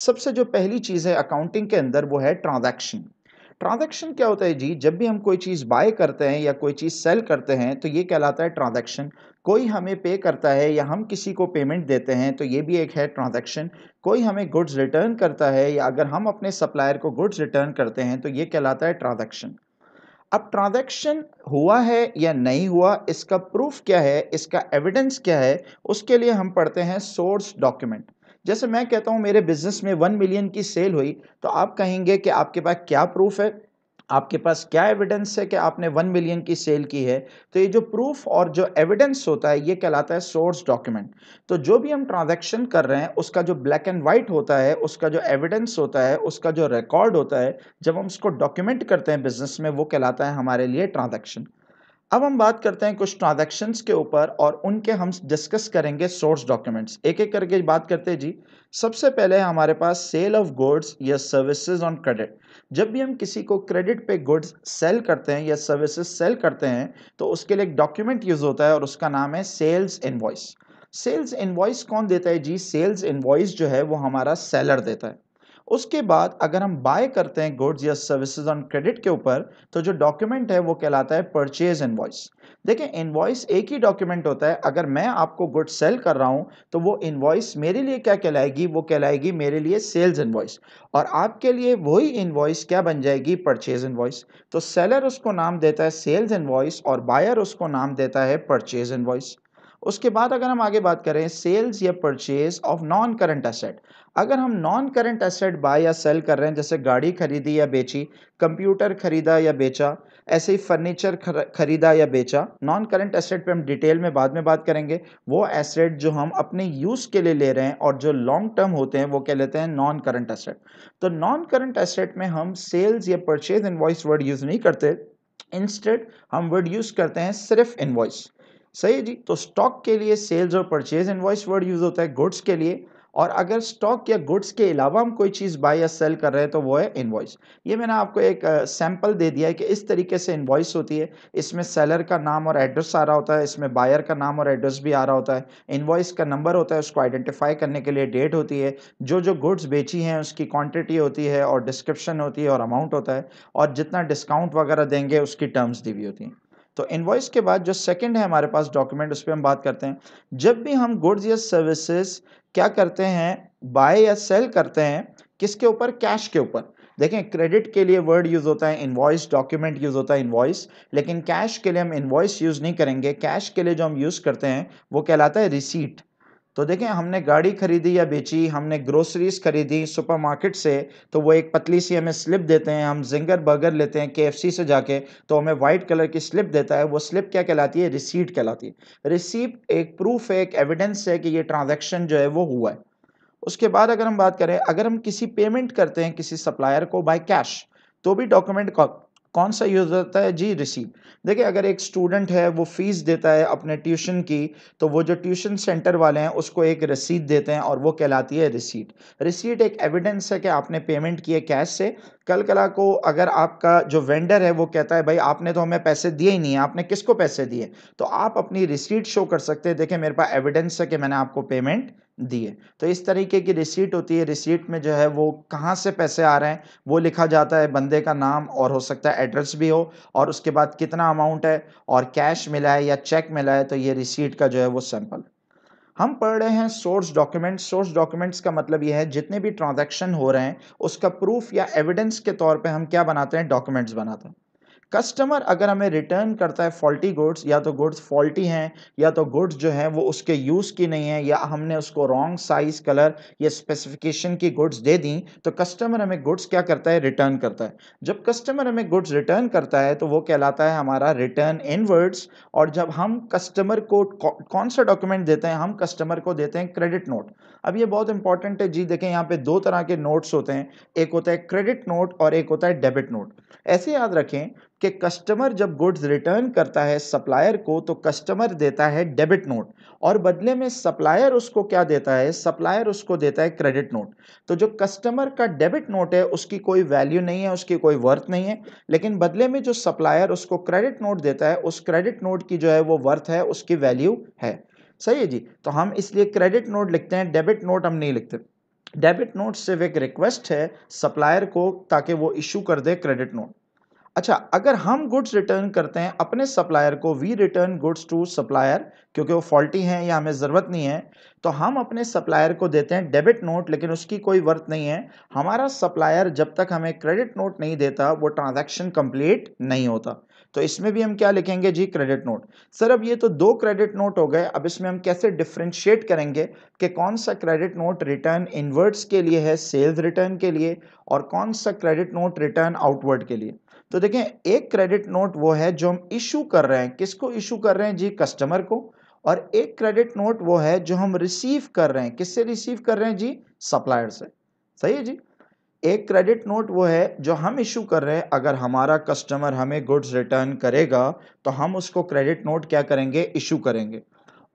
सबसे जो पहली चीज़ है अकाउंटिंग के अंदर वो है ट्रांजैक्शन ट्रांजैक्शन क्या होता है जी जब भी हम कोई चीज़ बाय करते हैं या कोई चीज़ सेल करते हैं तो ये कहलाता है ट्रांजैक्शन कोई हमें पे करता है या हम किसी को पेमेंट देते हैं तो ये भी एक है ट्रांजैक्शन कोई हमें गुड्स रिटर्न करता है या अगर हम अपने सप्लायर को गुड्स रिटर्न करते हैं तो ये कहलाता है ट्रांजेक्शन अब ट्रांजेक्शन हुआ है या नहीं हुआ इसका प्रूफ क्या है इसका एविडेंस क्या है उसके लिए हम पढ़ते हैं सोर्स डॉक्यूमेंट जैसे मैं कहता हूँ मेरे बिजनेस में वन मिलियन की सेल हुई तो आप कहेंगे कि आपके पास क्या प्रूफ है आपके पास क्या एविडेंस है कि आपने वन मिलियन की सेल की है तो ये जो प्रूफ और जो एविडेंस होता है ये कहलाता है सोर्स डॉक्यूमेंट तो जो भी हम ट्रांजैक्शन कर रहे हैं उसका जो ब्लैक एंड वाइट होता है उसका जो एविडेंस होता है उसका जो रिकॉर्ड होता है जब हम उसको डॉक्यूमेंट करते हैं बिजनेस में वो कहलाता है हमारे लिए ट्रांजेक्शन अब हम बात करते हैं कुछ ट्रांजेक्शन्स के ऊपर और उनके हम डिस्कस करेंगे सोर्स डॉक्यूमेंट्स एक एक करके बात करते हैं जी सबसे पहले हमारे पास सेल ऑफ गुड्स या सर्विसेज ऑन क्रेडिट जब भी हम किसी को क्रेडिट पे गुड्स सेल करते हैं या सर्विसेज सेल करते हैं तो उसके लिए एक डॉक्यूमेंट यूज़ होता है और उसका नाम है सेल्स इन्वॉइस सेल्स इन्वॉइस कौन देता है जी सेल्स इन्वॉइस जो है वो हमारा सेलर देता है उसके बाद अगर हम बाय करते हैं गुड्स या सर्विसेज ऑन क्रेडिट के ऊपर तो जो डॉक्यूमेंट है वो कहलाता है परचेज इनवॉइस देखिए इनवॉइस एक ही डॉक्यूमेंट होता है अगर मैं आपको गुड्स सेल कर रहा हूँ तो वो इनवॉइस मेरे लिए क्या कहलाएगी वो कहलाएगी मेरे लिए सेल्स इनवॉइस और आपके लिए वही इनवॉइस क्या बन जाएगी परचेज इनवॉइस तो सेलर उसको नाम देता है सेल्स इनवॉइस और बायर उसको नाम देता है परचेज इनवॉइस उसके बाद अगर हम आगे बात करें सेल्स या purchase of non current asset अगर हम नॉन करंट एसेट बाय या सेल कर रहे हैं जैसे गाड़ी खरीदी या बेची कंप्यूटर खरीदा या बेचा ऐसे ही फर्नीचर खरीदा या बेचा नॉन करंट एसेट पे हम डिटेल में बाद में बात करेंगे वो एसेट जो हम अपने यूज के लिए ले रहे हैं और जो लॉन्ग टर्म होते हैं वो कह लेते हैं नॉन करंट एसेट तो नॉन करंट एसेट में हम सेल्स या परचेज इनवॉइस वर्ड यूज नहीं करते इंस्टेड हम वर्ड यूज करते हैं सिर्फ इनवॉइस सही है जी तो स्टॉक के लिए सेल्स और परचेज इनवॉइस वर्ड यूज होता है गुड्स के लिए और अगर स्टॉक या गुड्स के अलावा हम कोई चीज़ बाय या सेल कर रहे हैं तो वो है इन्वॉइस ये मैंने आपको एक सैंपल दे दिया है कि इस तरीके से इन्वॉइस होती है इसमें सेलर का नाम और एड्रेस आ रहा होता है इसमें बायर का नाम और एड्रेस भी आ रहा होता है इन्वॉइस का नंबर होता है उसको आइडेंटिफाई करने के लिए डेट होती है जो जो गुड्स बेची हैं उसकी क्वान्टिटी होती है और डिस्क्रिप्शन होती है और अमाउंट होता है और जितना डिस्काउंट वगैरह देंगे उसकी टर्म्स दी हुई होती हैं तो इन्वॉइस के बाद जो सेकंड है हमारे पास डॉक्यूमेंट उस पर हम बात करते हैं जब भी हम गुड्स या सर्विसेज क्या करते हैं बाय या सेल करते हैं किसके ऊपर कैश के ऊपर देखें क्रेडिट के लिए वर्ड यूज़ होता है इन्वॉइस डॉक्यूमेंट यूज़ होता है इन्वॉइस लेकिन कैश के लिए हम इन्वॉइस यूज़ नहीं करेंगे कैश के लिए जो हम यूज़ करते हैं वो कहलाता है रिसीट तो देखें हमने गाड़ी खरीदी या बेची हमने ग्रोसरीज खरीदी सुपरमार्केट से तो वो एक पतली सी हमें स्लिप देते हैं हम जिंगर बर्गर लेते हैं केएफसी से जाके तो हमें वाइट कलर की स्लिप देता है वो स्लिप क्या कहलाती है रिसीट कहलाती है रिसीप्ट एक प्रूफ है एक एविडेंस है कि ये ट्रांजेक्शन जो है वो हुआ है उसके बाद अगर हम बात करें अगर हम किसी पेमेंट करते हैं किसी सप्लायर को बाई कैश तो भी डॉक्यूमेंट कौन सा यूज़ होता है जी रिसीव देखिए अगर एक स्टूडेंट है वो फीस देता है अपने ट्यूशन की तो वो जो ट्यूशन सेंटर वाले हैं उसको एक रसीद देते हैं और वो कहलाती है रिसीट रिसीट एक एविडेंस है कि आपने पेमेंट किए कैश से कल कला को अगर आपका जो वेंडर है वो कहता है भाई आपने तो हमें पैसे दिए ही नहीं है आपने किसको पैसे दिए तो आप अपनी रिसीट शो कर सकते हैं देखिए मेरे पास एविडेंस है कि मैंने आपको पेमेंट दिए तो इस तरीके की रिसीट होती है रिसीट में जो है वो कहाँ से पैसे आ रहे हैं वो लिखा जाता है बंदे का नाम और हो सकता है एड्रेस भी हो और उसके बाद कितना अमाउंट है और कैश मिला है या चेक मिला है तो ये रिसीट का जो है वो सैंपल हम पढ़ रहे हैं सोर्स डॉक्यूमेंट्स सोर्स डॉक्यूमेंट्स का मतलब यह है जितने भी ट्रांजेक्शन हो रहे हैं उसका प्रूफ या एविडेंस के तौर पर हम क्या बनाते हैं डॉक्यूमेंट्स बनाते हैं कस्टमर अगर हमें रिटर्न करता है फॉल्टी गुड्स या तो गुड्स फॉल्टी हैं या तो गुड्स जो हैं वो उसके यूज़ की नहीं है या हमने उसको रॉन्ग साइज़ कलर या स्पेसिफिकेशन की गुड्स दे दी तो कस्टमर हमें गुड्स क्या करता है रिटर्न करता है जब कस्टमर हमें गुड्स रिटर्न करता है तो वो कहलाता है हमारा रिटर्न वर्ड्स और जब हम कस्टमर को कौन सा डॉक्यूमेंट देते हैं हम कस्टमर को देते हैं क्रेडिट नोट अब ये बहुत इंपॉर्टेंट है जी देखें यहाँ पे दो तरह के नोट्स होते हैं एक होता है क्रेडिट नोट और एक होता है डेबिट नोट ऐसे याद रखें कि कस्टमर जब गुड्स रिटर्न करता है सप्लायर को तो कस्टमर देता है डेबिट नोट और बदले में सप्लायर उसको क्या देता है सप्लायर उसको देता है क्रेडिट नोट तो जो कस्टमर का डेबिट नोट है उसकी कोई वैल्यू नहीं है उसकी कोई वर्थ नहीं है लेकिन बदले में जो सप्लायर उसको क्रेडिट नोट देता है उस क्रेडिट नोट की जो है वो वर्थ है उसकी वैल्यू है सही है जी तो हम इसलिए क्रेडिट नोट लिखते हैं डेबिट नोट हम नहीं लिखते डेबिट नोट सिर्फ एक रिक्वेस्ट है सप्लायर को ताकि वो इशू कर दे क्रेडिट नोट अच्छा अगर हम गुड्स रिटर्न करते हैं अपने सप्लायर को we return goods to supplier क्योंकि वो फॉल्टी हैं या हमें ज़रूरत नहीं है तो हम अपने सप्लायर को देते हैं डेबिट नोट लेकिन उसकी कोई वर्थ नहीं है हमारा सप्लायर जब तक हमें क्रेडिट नोट नहीं देता वो ट्रांजैक्शन कंप्लीट नहीं होता तो इसमें भी हम क्या लिखेंगे जी क्रेडिट नोट सर अब ये तो दो क्रेडिट नोट हो गए अब इसमें हम कैसे डिफ्रेंशिएट करेंगे कि कौन सा क्रेडिट नोट रिटर्न इनवर्ड्स के लिए है सेल्स रिटर्न के लिए और कौन सा क्रेडिट नोट रिटर्न आउटवर्ड के लिए तो देखें एक क्रेडिट नोट वो है जो हम इशू कर रहे हैं किसको इशू कर रहे हैं जी कस्टमर को और एक क्रेडिट नोट वो है जो हम रिसीव कर रहे हैं किससे रिसीव कर रहे हैं जी सप्लायर से सही है जी एक क्रेडिट नोट वो है जो हम इशू कर रहे हैं अगर हमारा कस्टमर हमें गुड्स रिटर्न करेगा तो हम उसको क्रेडिट नोट क्या करेंगे इशू करेंगे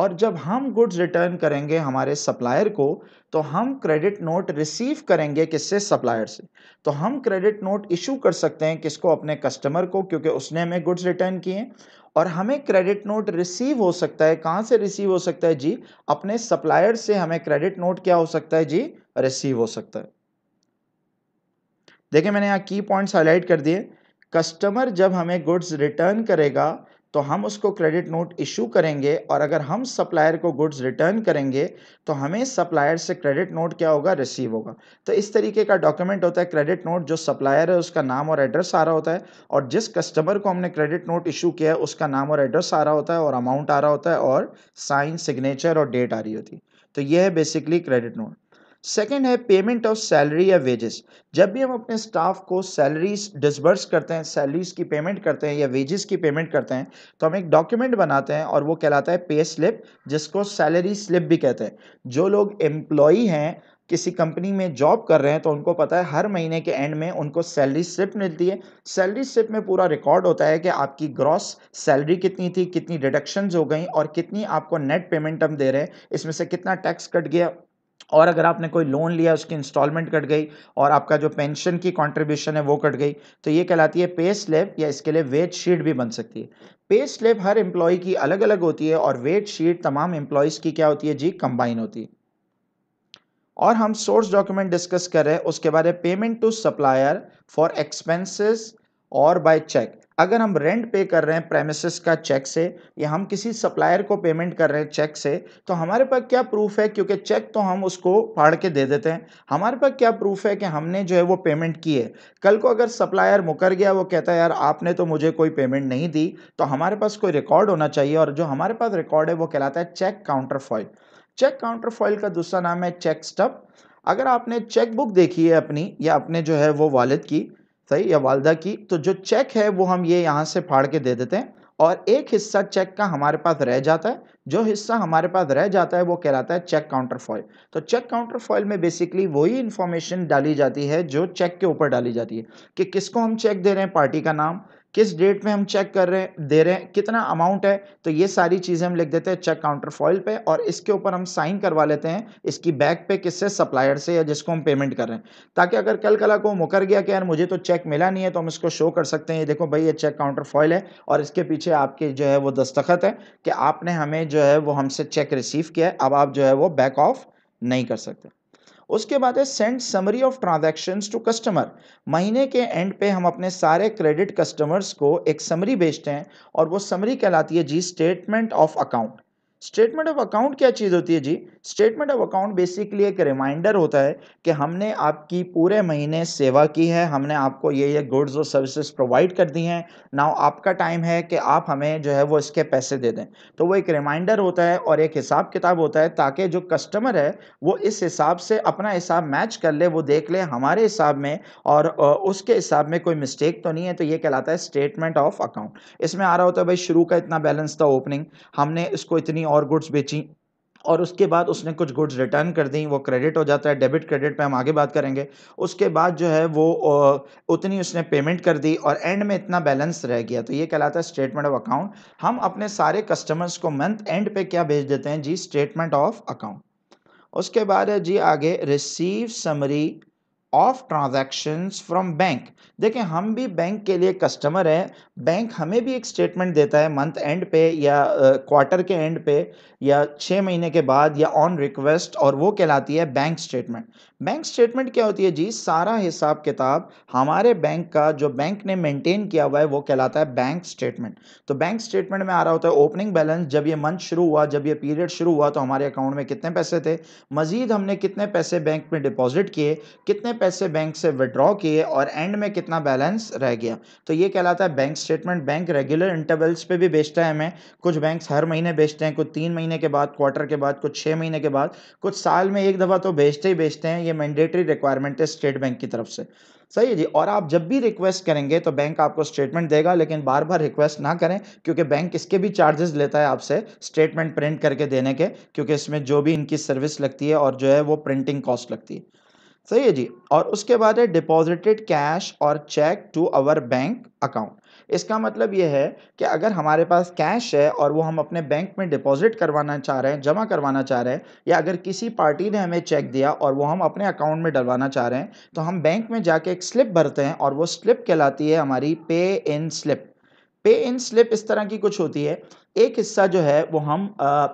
और जब हम गुड्स रिटर्न करेंगे हमारे सप्लायर को तो हम क्रेडिट नोट रिसीव करेंगे किससे सप्लायर से तो हम क्रेडिट नोट इशू कर सकते हैं किसको अपने कस्टमर को क्योंकि उसने हमें गुड्स रिटर्न किए और हमें क्रेडिट नोट रिसीव हो सकता है कहाँ से रिसीव हो सकता है जी अपने सप्लायर से हमें क्रेडिट नोट क्या हो सकता है जी रिसीव हो सकता है देखिए मैंने यहाँ की पॉइंट्स हाईलाइट कर दिए कस्टमर जब हमें गुड्स रिटर्न करेगा तो हम उसको क्रेडिट नोट इशू करेंगे और अगर हम सप्लायर को गुड्स रिटर्न करेंगे तो हमें सप्लायर से क्रेडिट नोट क्या होगा रिसीव होगा तो इस तरीके का डॉक्यूमेंट होता है क्रेडिट नोट जो सप्लायर है उसका नाम और एड्रेस आ रहा होता है और जिस कस्टमर को हमने क्रेडिट नोट इशू किया है उसका नाम और एड्रेस आ रहा होता है और अमाउंट आ रहा होता है और साइन सिग्नेचर और डेट आ रही होती है तो ये है बेसिकली क्रेडिट नोट सेकेंड है पेमेंट ऑफ सैलरी या वेजेस जब भी हम अपने स्टाफ को सैलरीज डिसबर्स करते हैं सैलरीज की पेमेंट करते हैं या वेजेस की पेमेंट करते हैं तो हम एक डॉक्यूमेंट बनाते हैं और वो कहलाता है पे स्लिप जिसको सैलरी स्लिप भी कहते हैं जो लोग एम्प्लॉई हैं किसी कंपनी में जॉब कर रहे हैं तो उनको पता है हर महीने के एंड में उनको सैलरी स्लिप मिलती है सैलरी स्लिप में पूरा रिकॉर्ड होता है कि आपकी ग्रॉस सैलरी कितनी थी कितनी डिडक्शंस हो गई और कितनी आपको नेट पेमेंट हम दे रहे हैं इसमें से कितना टैक्स कट गया और अगर आपने कोई लोन लिया उसकी इंस्टॉलमेंट कट गई और आपका जो पेंशन की कॉन्ट्रीब्यूशन है वो कट गई तो ये कहलाती है पे स्लेब या इसके लिए वेज शीट भी बन सकती है पे स्लेब हर एम्प्लॉय की अलग अलग होती है और वेज शीट तमाम एम्प्लॉयज़ की क्या होती है जी कंबाइन होती है और हम सोर्स डॉक्यूमेंट डिस्कस कर रहे हैं उसके बाद payment to supplier for expenses और बाय चेक अगर हम रेंट पे कर रहे हैं प्रेमिसिस का चेक से या हम किसी सप्लायर को पेमेंट कर रहे हैं चेक से तो हमारे पास क्या प्रूफ है क्योंकि चेक तो हम उसको फाड़ के दे देते हैं हमारे पास क्या प्रूफ है कि हमने जो है वो पेमेंट की है कल को अगर सप्लायर मुकर गया वो कहता है यार आपने तो मुझे कोई पेमेंट नहीं दी तो हमारे पास कोई रिकॉर्ड होना चाहिए और जो हमारे पास रिकॉर्ड है वो कहलाता है cheque counterfoil cheque counterfoil का दूसरा नाम है चेक स्टप अगर आपने चेकबुक देखी है अपनी या अपने जो है वो वॉलेट की सही या वालदा की तो जो चेक है वो हम ये यहाँ से फाड़ के दे देते हैं और एक हिस्सा चेक का हमारे पास रह जाता है जो हिस्सा हमारे पास रह जाता है वो कहलाता है चेक काउंटर फॉइल तो चेक काउंटर फॉइल में बेसिकली वही इंफॉर्मेशन डाली जाती है जो चेक के ऊपर डाली जाती है कि किसको हम चेक दे रहे हैं पार्टी का नाम किस डेट में हम चेक कर रहे हैं दे रहे हैं कितना अमाउंट है तो ये सारी चीज़ें हम लिख देते हैं चेक काउंटर फॉइल पे और इसके ऊपर हम साइन करवा लेते हैं इसकी बैक पे किससे सप्लायर से या जिसको हम पेमेंट कर रहे हैं ताकि अगर कल कला को मुकर गया कि यार मुझे तो चेक मिला नहीं है तो हम इसको शो कर सकते हैं ये देखो भाई ये चेक काउंटर फॉइल है और इसके पीछे आपके जो है वो दस्तखत है कि आपने हमें जो है वो हमसे चेक रिसीव किया है अब आप जो है वो बैक ऑफ नहीं कर सकते उसके बाद है send summary of transaction to customer महीने के एंड पे हम अपने सारे क्रेडिट कस्टमर्स को एक समरी भेजते हैं और वो समरी कहलाती है जी statement of account statement of account क्या चीज़ होती है जी स्टेटमेंट ऑफ अकाउंट बेसिकली एक रिमाइंडर होता है कि हमने आपकी पूरे महीने सेवा की है हमने आपको ये ये गुड्स और सर्विसेज प्रोवाइड कर दी हैं नाउ आपका टाइम है कि आप हमें जो है वो इसके पैसे दे दें तो वो एक रिमाइंडर होता है और एक हिसाब किताब होता है ताकि जो कस्टमर है वो इस हिसाब से अपना हिसाब मैच कर ले वो देख ले हमारे हिसाब में और उसके हिसाब में कोई मिस्टेक तो नहीं है तो ये कहलाता है स्टेटमेंट ऑफ अकाउंट इसमें आ रहा होता है भाई शुरू का इतना बैलेंस था ओपनिंग हमने इसको इतनी और गुड्स बेची और उसके बाद उसने कुछ गुड्स रिटर्न कर दी वो क्रेडिट हो जाता है डेबिट क्रेडिट पे हम आगे बात करेंगे उसके बाद जो है वो उतनी उसने पेमेंट कर दी और एंड में इतना बैलेंस रह गया तो ये कहलाता है स्टेटमेंट ऑफ अकाउंट हम अपने सारे कस्टमर्स को मंथ एंड पे क्या भेज देते हैं जी स्टेटमेंट ऑफ अकाउंट उसके बाद है जी आगे receive summary of transactions from bank देखें हम भी बैंक के लिए कस्टमर हैं बैंक हमें भी एक स्टेटमेंट देता है मंथ एंड पे या क्वार्टर के एंड पे या छः महीने के बाद या ऑन रिक्वेस्ट और वो कहलाती है बैंक स्टेटमेंट बैंक स्टेटमेंट क्या होती है जी सारा हिसाब किताब हमारे बैंक का जो बैंक ने मेंटेन किया हुआ है वो कहलाता है बैंक स्टेटमेंट तो बैंक स्टेटमेंट में आ रहा होता है ओपनिंग बैलेंस जब ये मंथ शुरू हुआ जब ये पीरियड शुरू हुआ तो हमारे अकाउंट में कितने पैसे थे मजीद हमने कितने पैसे बैंक में डिपॉजिट किए कितने पैसे बैंक से विड्रॉ किए और एंड में कितना बैलेंस रह गया तो ये कहलाता है bank statement bank regular intervals पे भी बेचता है हमें कुछ बैंक्स हर महीने बेचते हैं कुछ तीन महीने के बाद क्वार्टर के बाद कुछ छः महीने के बाद कुछ साल में एक दफ़ा तो बेचते ही बेचते हैं ये मैंडेटरी रिक्वायरमेंट है स्टेट बैंक की तरफ से सही है जी और आप जब भी रिक्वेस्ट करेंगे तो बैंक आपको स्टेटमेंट देगा लेकिन बार बार रिक्वेस्ट ना करें क्योंकि बैंक इसके भी चार्जेस लेता है आपसे स्टेटमेंट प्रिंट करके देने के क्योंकि इसमें जो भी इनकी सर्विस लगती है और जो है वो प्रिंटिंग कॉस्ट लगती है सही है जी और उसके बाद है डिपॉजिटेड कैश और cheque to our bank account इसका मतलब यह है कि अगर हमारे पास कैश है और वो हम अपने बैंक में डिपॉजिट करवाना चाह रहे हैं जमा करवाना चाह रहे हैं या अगर किसी पार्टी ने हमें चेक दिया और वो हम अपने अकाउंट में डलवाना चाह रहे हैं तो हम बैंक में जाके एक स्लिप भरते हैं और वो स्लिप कहलाती है हमारी पे इन स्लिप पे इन स्लिप इस तरह की कुछ होती है एक हिस्सा जो है वो हम आ,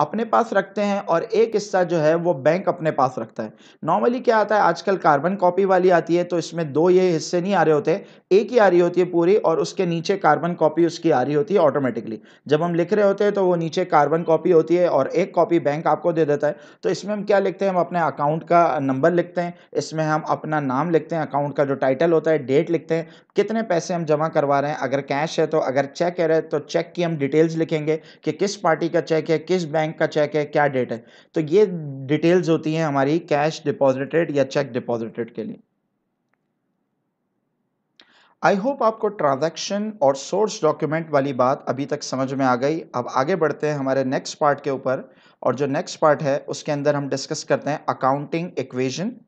अपने पास रखते हैं और एक हिस्सा जो है वो बैंक अपने पास रखता है नॉर्मली क्या आता है आजकल कार्बन कॉपी वाली आती है तो इसमें दो ये हिस्से नहीं आ रहे होते एक ही आ रही होती है पूरी और उसके नीचे कार्बन कॉपी उसकी आ रही होती है ऑटोमेटिकली जब हम लिख रहे होते हैं तो वो नीचे कार्बन कॉपी होती है और एक कॉपी बैंक आपको दे देता है तो इसमें हम क्या लिखते हैं हम अपने अकाउंट का नंबर लिखते हैं इसमें हम अपना नाम लिखते हैं अकाउंट का जो टाइटल होता है डेट लिखते हैं कितने पैसे हम जमा करवा रहे हैं अगर कैश है तो अगर चेक है तो चेक की हम डिटेल्स लिखेंगे कि किस पार्टी का चेक है किस बैंक बैंक का चेक है क्या डेट है तो ये डिटेल्स होती हैं हमारी कैश डिपॉजिटेड या चेक डिपॉजिटेड के लिए आई होप आपको ट्रांजैक्शन और सोर्स डॉक्यूमेंट वाली बात अभी तक समझ में आ गई अब आगे बढ़ते हैं हमारे नेक्स्ट पार्ट के ऊपर और जो नेक्स्ट पार्ट है उसके अंदर हम डिस्कस करते हैं अकाउंटिंग इक्वेशन